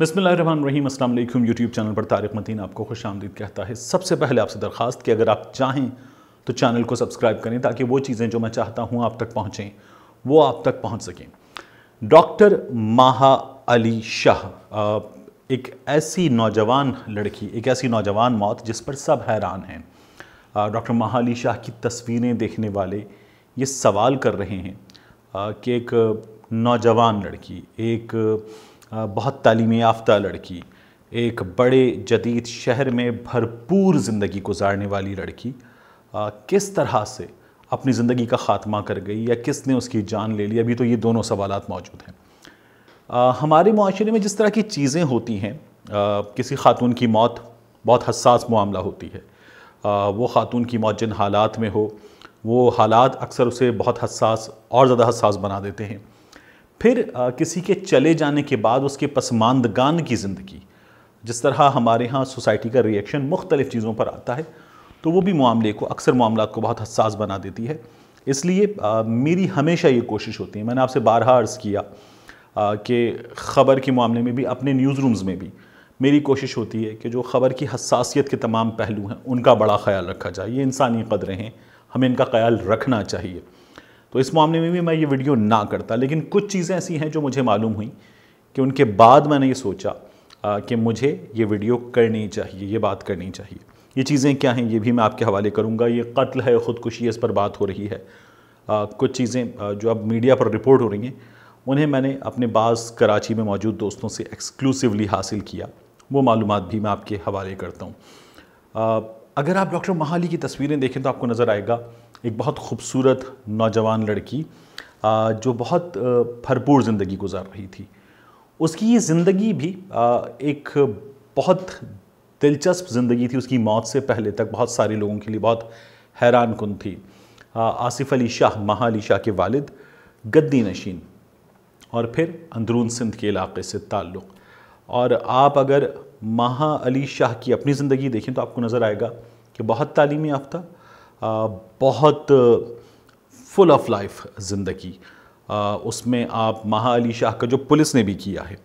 बसमीम असल YouTube channel पर तारिक मदीन आपको खुश आमदीद कहता है सबसे पहले आपसे दरख्वास्त कि अगर आप चाहें तो चैनल को सब्सक्राइब करें ताकि वो चीज़ें जो मैं चाहता हूँ आप तक पहुँचें वो आप तक पहुँच सकें डॉक्टर माहा अली शाह एक ऐसी नौजवान लड़की एक ऐसी नौजवान मौत जिस पर सब हैरान हैं डॉक्टर माहा अली शाह की तस्वीरें देखने वाले ये सवाल कर रहे हैं कि एक नौजवान लड़की एक बहुत तालीम याफ्ता लड़की एक बड़े जदीद शहर में भरपूर ज़िंदगी गुजारने वाली लड़की आ, किस तरह से अपनी ज़िंदगी का ख़ात्मा कर गई या किसने उसकी जान ले ली अभी तो ये दोनों सवाल मौजूद हैं हमारे माशरे में जिस तरह की चीज़ें होती हैं किसी खातून की मौत बहुत हसास मामला होती है आ, वो खातून की मौत जिन हालात में हो वो हालात अक्सर उसे बहुत हसास और ज़्यादा हसास बना देते हैं फिर आ, किसी के चले जाने के बाद उसके पसमानदगान की ज़िंदगी जिस तरह हमारे यहाँ सोसाइटी का रिएक्शन मुख्तलिफ़ चीज़ों पर आता है तो वो भी मामले को अक्सर मामला को बहुत हसास बना देती है इसलिए आ, मेरी हमेशा ये कोशिश होती है मैंने आपसे बारहा अर्ज़ किया कि ख़बर के मामले में भी अपने न्यूज़ रूम्स में भी मेरी कोशिश होती है कि जो ख़बर की हसासीत के तमाम पहलू हैं उनका बड़ा ख्याल रखा जाए ये इंसानी कदरें हैं हमें इनका ख्याल रखना चाहिए तो इस मामले में भी मैं ये वीडियो ना करता लेकिन कुछ चीज़ें ऐसी हैं जो मुझे मालूम हुई कि उनके बाद मैंने ये सोचा कि मुझे ये वीडियो करनी चाहिए ये बात करनी चाहिए ये चीज़ें क्या हैं ये भी मैं आपके हवाले करूँगा ये कत्ल है ख़ुदकुशी इस पर बात हो रही है आ, कुछ चीज़ें जो अब मीडिया पर रिपोर्ट हो रही हैं उन्हें मैंने अपने बाज़ कराची में मौजूद दोस्तों से एक्सक्लूसिवली हासिल किया वो मालूम भी मैं आपके हवाले करता हूँ अगर आप डॉक्टर महाली की तस्वीरें देखें तो आपको नज़र आएगा एक बहुत खूबसूरत नौजवान लड़की जो बहुत भरपूर ज़िंदगी गुजार रही थी उसकी ये ज़िंदगी भी एक बहुत दिलचस्प ज़िंदगी थी उसकी मौत से पहले तक बहुत सारे लोगों के लिए बहुत हैरान कन थी आसिफ अली शाह महा अली शाह के वालिद गद्दी नशीन और फिर अंदरून सिंध के इलाके से ताल्लुक़ और आप अगर महा अली शाह की अपनी ज़िंदगी देखें तो आपको नज़र आएगा कि बहुत तालीम याफ्ता बहुत फुल ऑफ लाइफ ज़िंदगी उसमें आप महा अली शाह का जो पुलिस ने भी किया है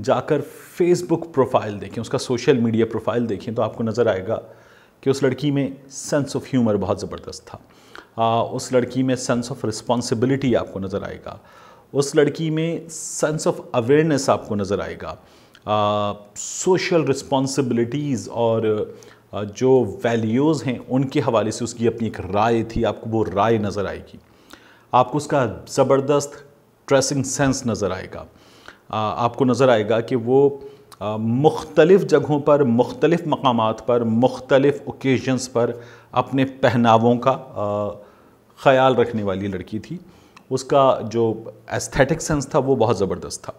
जाकर फेसबुक प्रोफाइल देखें उसका सोशल मीडिया प्रोफाइल देखें तो आपको नज़र आएगा कि उस लड़की में सेंस ऑफ ह्यूमर बहुत ज़बरदस्त था आ, उस लड़की में सेंस ऑफ रिस्पॉन्सिबिलिटी आपको नज़र आएगा उस लड़की में सेंस ऑफ अवेयरनेस आपको नज़र आएगा सोशल रिस्पॉन्सिबिलिटीज़ और जो वैल्यूज़ हैं उनके हवाले से उसकी अपनी एक राय थी आपको वो राय नज़र आएगी आपको उसका ज़बरदस्त ड्रेसिंग सेंस नज़र आएगा आपको नज़र आएगा कि वो मुख्तलिफ़ जगहों पर मुख्तलिफ़ मकाम पर मुख्तलिफ़ ओकेजन्स पर अपने पहनावों का ख्याल रखने वाली लड़की थी उसका जो एस्थेटिक सेंस था वो बहुत ज़बरदस्त था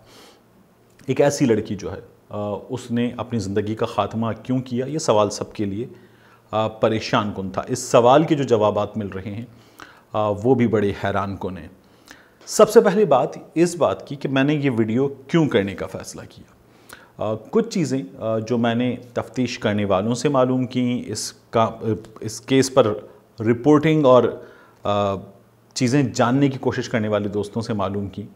एक ऐसी लड़की जो है उसने अपनी ज़िंदगी का ख़ात्मा क्यों किया ये सवाल सबके लिए परेशान कन था इस सवाल के जो जवाब मिल रहे हैं वो भी बड़े हैरान कन हैं सबसे पहली बात इस बात की कि मैंने ये वीडियो क्यों करने का फ़ैसला किया कुछ चीज़ें जो मैंने तफ्तीश करने वालों से मालूम की इसका इस केस पर रिपोर्टिंग और चीज़ें जानने की कोशिश करने वाले दोस्तों से मालूम की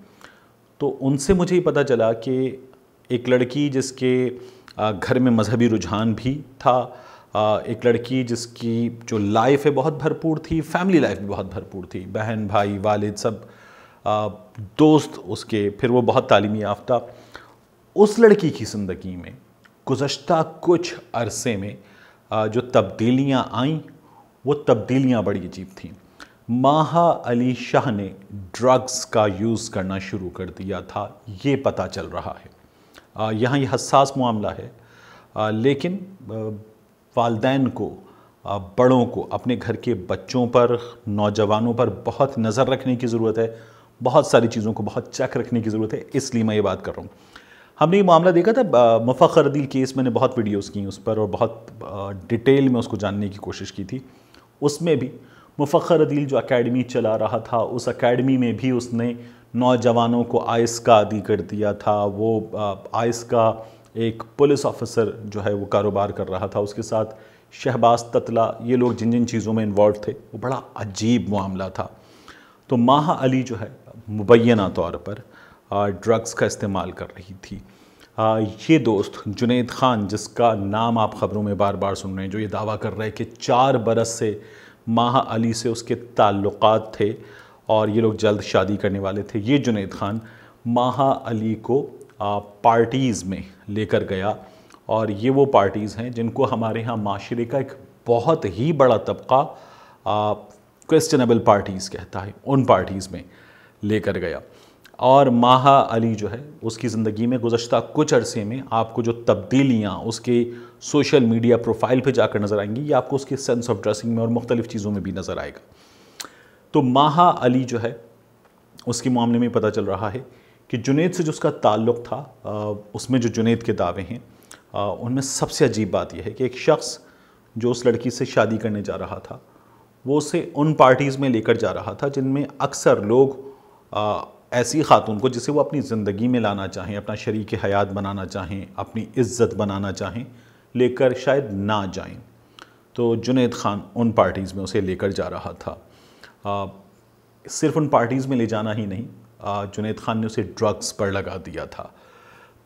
तो उनसे मुझे ये पता चला कि एक लड़की जिसके घर में मजहबी रुझान भी था एक लड़की जिसकी जो लाइफ है बहुत भरपूर थी फैमिली लाइफ भी बहुत भरपूर थी बहन भाई वालिद सब दोस्त उसके फिर वो बहुत तालीमी याफ्ता उस लड़की की ज़िंदगी में गुज्त कुछ अरसे में जो तब्दीलियाँ आईं वो तब्दीलियाँ बड़ी अजीब थीं माहा अली शाह ने ड्रग्स का यूज़ करना शुरू कर दिया था ये पता चल रहा है यहाँ ये हसास मामला है लेकिन वालदेन को बड़ों को अपने घर के बच्चों पर नौजवानों पर बहुत नज़र रखने की ज़रूरत है बहुत सारी चीज़ों को बहुत चेक रखने की ज़रूरत है इसलिए मैं ये बात कर रहा हूँ हमने ये मामला देखा था मुफ़रदी केस मैंने बहुत वीडियोस की उस पर और बहुत डिटेल में उसको जानने की कोशिश की थी उसमें भी मुफ़रदील जो अकेडमी चला रहा था उस अकेडमी में भी उसने नौजवानों को आइस का आदि कर दिया था वो आइस का एक पुलिस ऑफिसर जो है वो कारोबार कर रहा था उसके साथ शहबाज ततला ये लोग जिन जिन चीज़ों में इन्वॉल्व थे वो बड़ा अजीब मामला था तो माह अली जो है मुबैना तौर पर ड्रग्स का इस्तेमाल कर रही थी आ, ये दोस्त जुनेद खान जिसका नाम आप ख़बरों में बार बार सुन रहे हैं जो ये दावा कर रहे हैं कि चार बरस से माह अली से उसके ताल्लुक थे और ये लोग जल्द शादी करने वाले थे ये जुनेद खान माहा अली को पार्टीज़ में लेकर गया और ये वो पार्टीज़ हैं जिनको हमारे यहाँ माशरे का एक बहुत ही बड़ा तबका क्वेश्चनेबल पार्टीज़ कहता है उन पार्टीज़ में लेकर गया और माहा अली जो है उसकी ज़िंदगी में गुज्त कुछ अरसे में आपको जो तब्दीलियाँ उसके सोशल मीडिया प्रोफाइल पे जाकर नज़र आएंगी या आपको उसके सेंस ऑफ ड्रेसिंग में और मुख्तलिफ़ चीज़ों में भी नज़र आएगा तो माहा अली जो है उसके मामले में पता चल रहा है कि जुनेद से जो उसका ताल्लुक़ था आ, उसमें जो जुनेद के दावे हैं उनमें सबसे अजीब बात यह है कि एक शख्स जो उस लड़की से शादी करने जा रहा था वो उसे उन पार्टीज़ में लेकर जा रहा था जिनमें अक्सर लोग आ, ऐसी खातून को जिसे वो अपनी ज़िंदगी में लाना चाहें अपना शरीक हयात बनाना चाहें अपनी इज़्ज़त बनाना चाहें लेकर शायद ना जाएं तो जुनेद ख़ान उन पार्टीज़ में उसे लेकर जा रहा था सिर्फ उन पार्टीज़ में ले जाना ही नहीं जुनेद खान ने उसे ड्रग्स पर लगा दिया था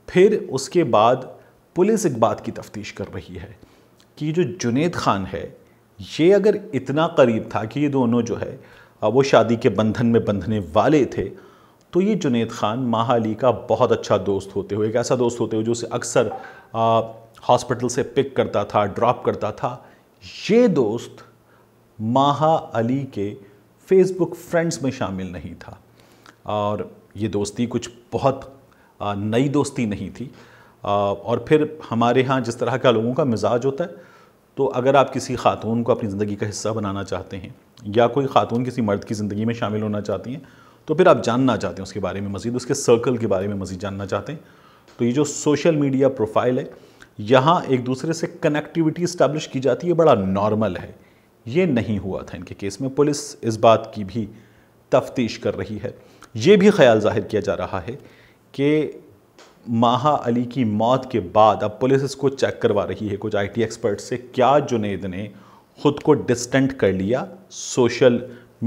फिर उसके बाद पुलिस एक बात की तफ्तीश कर रही है कि जो जुनेद खान है ये अगर इतना करीब था कि ये दोनों जो है वो शादी के बंधन में बंधने वाले थे तो ये जुनेद खान माहाली का बहुत अच्छा दोस्त होते हुए एक ऐसा दोस्त होते हुए जो उसे अक्सर हॉस्पिटल से पिक करता था ड्रॉप करता था ये दोस्त माहा अली के फेसबुक फ्रेंड्स में शामिल नहीं था और ये दोस्ती कुछ बहुत नई दोस्ती नहीं थी और फिर हमारे यहाँ जिस तरह का लोगों का मिजाज होता है तो अगर आप किसी खातून को अपनी ज़िंदगी का हिस्सा बनाना चाहते हैं या कोई खातून किसी मर्द की ज़िंदगी में शामिल होना चाहती हैं तो फिर आप जानना चाहते हैं उसके बारे में मज़ीद उसके सर्कल के बारे में मज़ीद जानना चाहते हैं तो ये जो सोशल मीडिया प्रोफाइल है यहाँ एक दूसरे से कनेक्टिविटी इस्टेब्लिश की जाती है बड़ा नॉर्मल है ये नहीं हुआ था इनके केस में पुलिस इस बात की भी तफ्तीश कर रही है ये भी ख्याल जाहिर किया जा रहा है कि माहा अली की मौत के बाद अब पुलिस इसको चेक करवा रही है कुछ आईटी एक्सपर्ट से क्या जुनेद ने खुद को डिस्टेंट कर लिया सोशल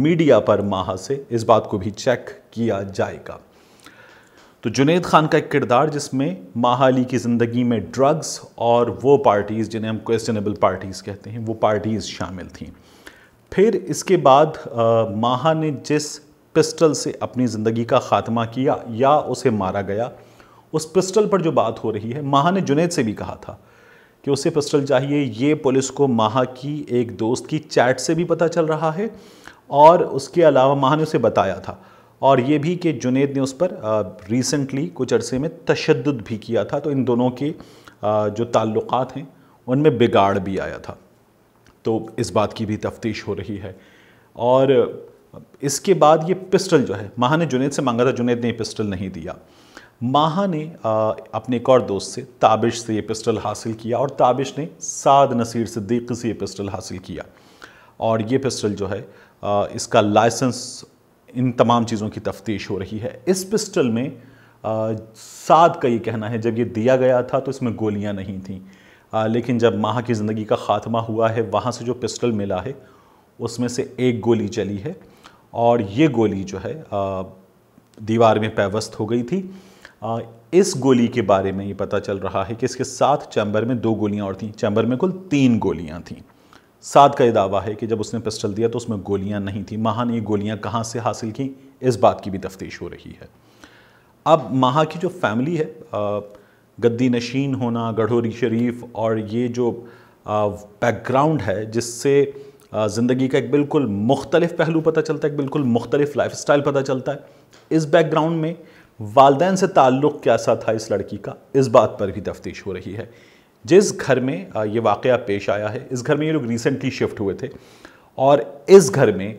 मीडिया पर माहा से इस बात को भी चेक किया जाएगा तो जुनेद खान का एक किरदार जिसमें माहाली की ज़िंदगी में ड्रग्स और वो पार्टीज़ जिन्हें हम क्वेश्चनेबल पार्टीज़ कहते हैं वो पार्टीज़ शामिल थीं फिर इसके बाद आ, माहा ने जिस पिस्टल से अपनी ज़िंदगी का ख़ात्मा किया या उसे मारा गया उस पिस्टल पर जो बात हो रही है माह ने जुनेद से भी कहा था कि उसे पिस्टल चाहिए ये पुलिस को माहा की एक दोस्त की चैट से भी पता चल रहा है और उसके अलावा माह ने उसे बताया था और ये भी कि जुनेद ने उस पर रिसेंटली कुछ अरसे में तशद भी किया था तो इन दोनों के जो ताल्लुक़ हैं उनमें बिगाड़ भी आया था तो इस बात की भी तफ्तीश हो रही है और इसके बाद ये पिस्टल जो है माह ने जुनेद से मांगा था जुनेद ने पिस्टल नहीं दिया माह ने अपने एक और दोस्त से ताबिश से ये पिस्टल हासिल किया और ताबिश ने साद नसीर सिद्दीक से ये पिस्टल हासिल किया और ये पिस्टल जो है इसका लाइसेंस इन तमाम चीज़ों की तफ्तीश हो रही है इस पिस्टल में साद का ये कहना है जब ये दिया गया था तो इसमें गोलियां नहीं थीं लेकिन जब माह की ज़िंदगी का ख़ात्मा हुआ है वहाँ से जो पिस्टल मिला है उसमें से एक गोली चली है और ये गोली जो है दीवार में पैवस्त हो गई थी इस गोली के बारे में ये पता चल रहा है कि इसके साथ चैम्बर में दो गोलियां और थीं चैम्बर में कुल तीन गोलियां थीं साद का यह दावा है कि जब उसने पिस्टल दिया तो उसमें गोलियां नहीं थी माह ने ये गोलियां कहाँ से हासिल की इस बात की भी तफ्तीश हो रही है अब माह की जो फैमिली है गद्दी नशीन होना गढ़ोरी शरीफ और ये जो बैकग्राउंड है जिससे ज़िंदगी का एक बिल्कुल मुख्तलिफ पहलू पता चलता है एक बिल्कुल मुख्तलिफ लाइफ स्टाइल पता चलता है इस बैकग्राउंड में वालदेन से ताल्लुक़ कैसा था इस लड़की का इस बात पर भी तफ्तीश हो रही है जिस घर में ये वाक़ पेश आया है इस घर में ये लोग रिसेंटली शिफ्ट हुए थे और इस घर में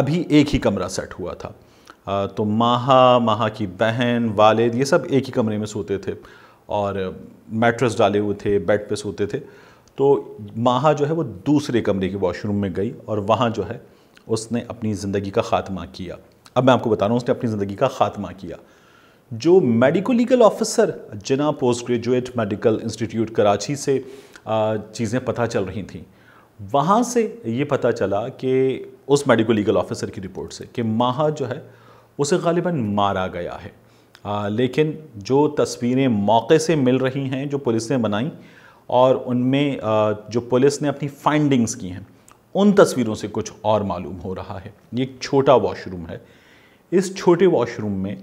अभी एक ही कमरा सेट हुआ था तो माहा माहा की बहन वालिद ये सब एक ही कमरे में सोते थे और मैट्रेस डाले हुए थे बेड पे सोते थे तो माहा जो है वो दूसरे कमरे के वॉशरूम में गई और वहाँ जो है उसने अपनी ज़िंदगी का ख़ात्मा किया अब मैं आपको बता रहा हूँ उसने अपनी ज़िंदगी का ख़ात्मा किया जो medico legal officer Jinnah post graduate medical institute Karachi से चीज़ें पता चल रही थी वहाँ से ये पता चला कि उस मेडिको लीगल ऑफिसर की रिपोर्ट से कि माहा जो है उसे गालिबा मारा गया है आ, लेकिन जो तस्वीरें मौके से मिल रही हैं जो पुलिस ने बनाई और उनमें जो पुलिस ने अपनी फाइंडिंग्स की हैं उन तस्वीरों से कुछ और मालूम हो रहा है ये एक छोटा वॉशरूम है इस छोटे वॉशरूम में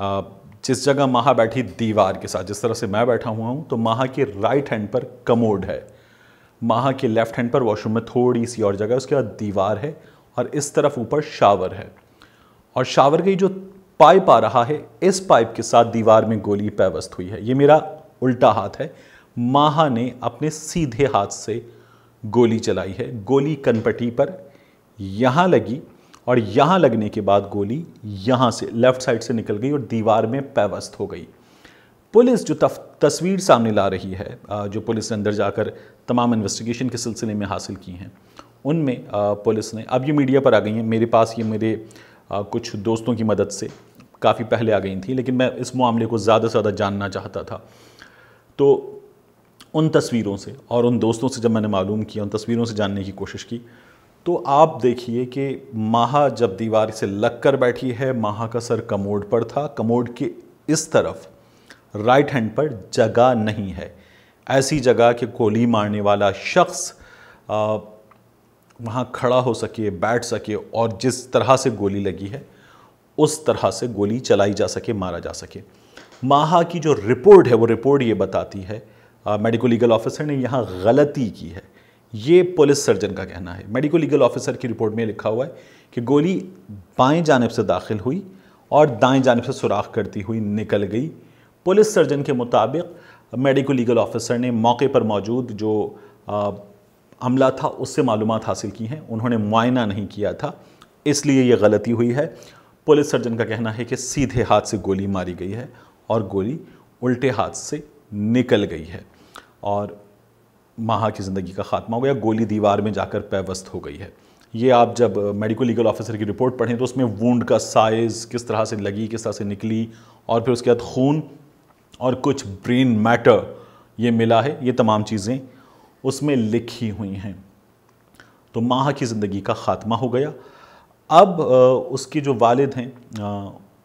जिस जगह माह बैठी दीवार के साथ जिस तरह से मैं बैठा हुआ हूँ तो माह के राइट हैंड पर कमोड है माह के लेफ्ट हैंड पर वॉशरूम में थोड़ी सी और जगह उसके बाद दीवार है और इस तरफ ऊपर शावर है और शावर की जो पाइप आ रहा है इस पाइप के साथ दीवार में गोली पैवस्त हुई है ये मेरा उल्टा हाथ है माह ने अपने सीधे हाथ से गोली चलाई है गोली कनपटी पर यहाँ लगी और यहाँ लगने के बाद गोली यहाँ से लेफ्ट साइड से निकल गई और दीवार में पैवस्त हो गई पुलिस जो तफ, तस्वीर सामने ला रही है जो पुलिस ने अंदर जाकर तमाम इन्वेस्टिगेशन के सिलसिले में हासिल की हैं उनमें पुलिस ने अब ये मीडिया पर आ गई हैं मेरे पास ये मेरे कुछ दोस्तों की मदद से काफ़ी पहले आ गई थी लेकिन मैं इस मामले को ज़्यादा से ज़्यादा जानना चाहता था तो उन तस्वीरों से और उन दोस्तों से जब मैंने मालूम किया उन तस्वीरों से जानने की कोशिश की तो आप देखिए कि माहा जब दीवार से लग कर बैठी है माहा का सर कमोड पर था कमोड के इस तरफ राइट हैंड पर जगह नहीं है ऐसी जगह कि गोली मारने वाला शख्स वहाँ खड़ा हो सके बैठ सके और जिस तरह से गोली लगी है उस तरह से गोली चलाई जा सके मारा जा सके माहा की जो रिपोर्ट है वो रिपोर्ट ये बताती है मेडिकल लीगल ऑफिसर ने यहाँ गलती की है ये पुलिस सर्जन का कहना है मेडिकल लीगल ऑफिसर की रिपोर्ट में लिखा हुआ है कि गोली बाएं जानब से दाखिल हुई और दाएं जानब से सुराख करती हुई निकल गई पुलिस सर्जन के मुताबिक मेडिकल लीगल ऑफिसर ने मौके पर मौजूद जो अमला था उससे मालूम हासिल की हैं उन्होंने मुआयना नहीं किया था इसलिए ये गलती हुई है पुलिस सर्जन का कहना है कि सीधे हाथ से गोली मारी गई है और गोली उल्टे हाथ से निकल गई है और माहा की ज़िंदगी का खात्मा हो गया गोली दीवार में जाकर पैवस्त हो गई है ये आप जब मेडिकल लीगल ऑफिसर की रिपोर्ट पढ़ें तो उसमें वूंड का साइज़ किस तरह से लगी किस तरह से निकली और फिर उसके बाद खून और कुछ ब्रेन मैटर ये मिला है ये तमाम चीज़ें उसमें लिखी हुई हैं तो माह की ज़िंदगी का ख़ात्मा हो गया अब उसके जो वालिद हैं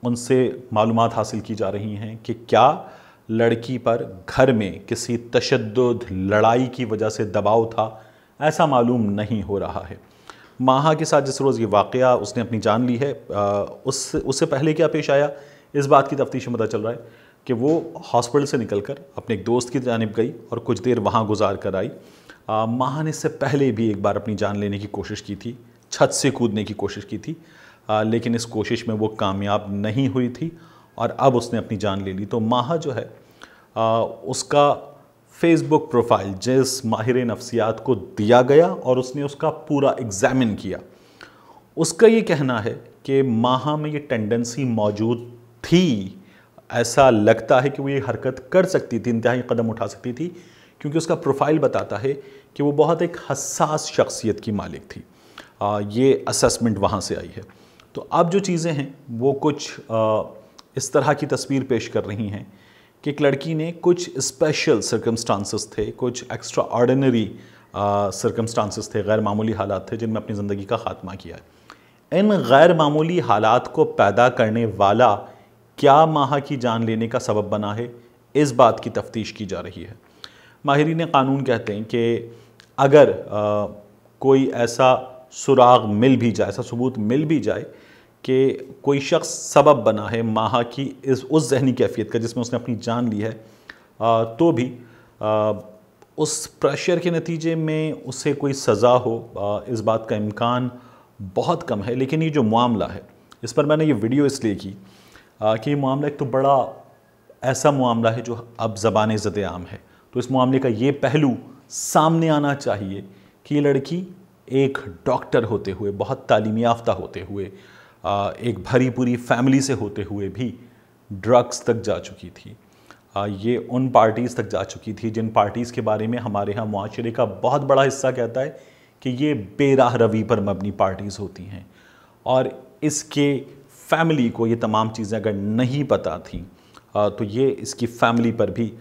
उनसे मालूम हासिल की जा रही हैं कि क्या लड़की पर घर में किसी तशद लड़ाई की वजह से दबाव था ऐसा मालूम नहीं हो रहा है माहा के साथ जिस रोज़ ये वाक़ उसने अपनी जान ली है उससे उससे पहले क्या पेश आया इस बात की तफ्तीश में पता चल रहा है कि वो हॉस्पिटल से निकल कर अपने एक दोस्त की जानब गई और कुछ देर वहाँ गुजार कर आई माह ने इससे पहले भी एक बार अपनी जान लेने की कोशिश की थी छत से कूदने की कोशिश की थी आ, लेकिन इस कोशिश में वो कामयाब नहीं हुई थी और अब उसने अपनी जान ले ली तो माहा जो है आ, उसका फेसबुक प्रोफाइल जिस माहिर नफ्सियात को दिया गया और उसने उसका पूरा एग्ज़ामिन किया उसका ये कहना है कि माहा में ये टेंडेंसी मौजूद थी ऐसा लगता है कि वो ये हरकत कर सकती थी इंतहाई कदम उठा सकती थी क्योंकि उसका प्रोफाइल बताता है कि वो बहुत एक हसास शख्सियत की मालिक थी आ, ये असेसमेंट वहाँ से आई है तो अब जो चीज़ें हैं वो कुछ आ, इस तरह की तस्वीर पेश कर रही हैं कि एक लड़की ने कुछ स्पेशल सर्कमस्टांसिस थे कुछ एक्स्ट्रा ऑर्डनरी सरकमस्टांसिस थे गैर मामूली हालात थे जिनमें अपनी ज़िंदगी का ख़ात्मा किया है इन गैर मामूली हालात को पैदा करने वाला क्या माह की जान लेने का सबब बना है इस बात की तफ्तीश की जा रही है माहरीन कानून कहते हैं कि अगर आ, कोई ऐसा सुराग मिल भी जाए ऐसा सबूत मिल भी जाए कि कोई शख्स सबब बना है माहा की इस उस जहनी कैफियत का जिसमें उसने अपनी जान ली है आ, तो भी आ, उस प्रेशर के नतीजे में उसे कोई सज़ा हो आ, इस बात का इम्कान बहुत कम है लेकिन ये जो मामला है इस पर मैंने ये वीडियो इसलिए की आ, कि ये मामला एक तो बड़ा ऐसा मामला है जो अब ज़बान ज़द आम है तो इस मामले का ये पहलू सामने आना चाहिए कि ये लड़की एक डॉक्टर होते हुए बहुत तालीम याफ्ता होते हुए एक भरी पूरी फैमिली से होते हुए भी ड्रग्स तक जा चुकी थी ये उन पार्टीज़ तक जा चुकी थी जिन पार्टीज़ के बारे में हमारे यहाँ माशरे का बहुत बड़ा हिस्सा कहता है कि ये बेराह रवी पर मबनी पार्टीज़ होती हैं और इसके फैमिली को ये तमाम चीज़ें अगर नहीं पता थी तो ये इसकी फैमिली पर भी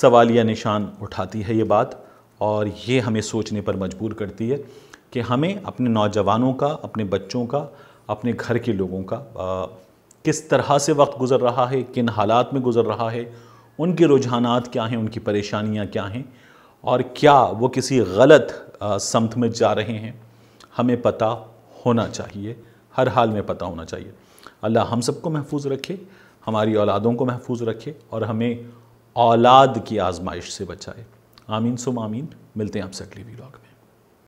सवालिया निशान उठाती है ये बात और ये हमें सोचने पर मजबूर करती है कि हमें अपने नौजवानों का अपने बच्चों का अपने घर के लोगों का आ, किस तरह से वक्त गुज़र रहा है किन हालात में गुज़र रहा है उनके रुझाना क्या हैं उनकी परेशानियाँ क्या हैं और क्या वो किसी गलत समत में जा रहे हैं हमें पता होना चाहिए हर हाल में पता होना चाहिए अल्लाह हम सबको महफूज रखे हमारी औलादों को महफूज रखे और हमें औलाद की आजमाइश से बचाए आमीन सुम आमीन मिलते हैं आपसे अगली वीलॉग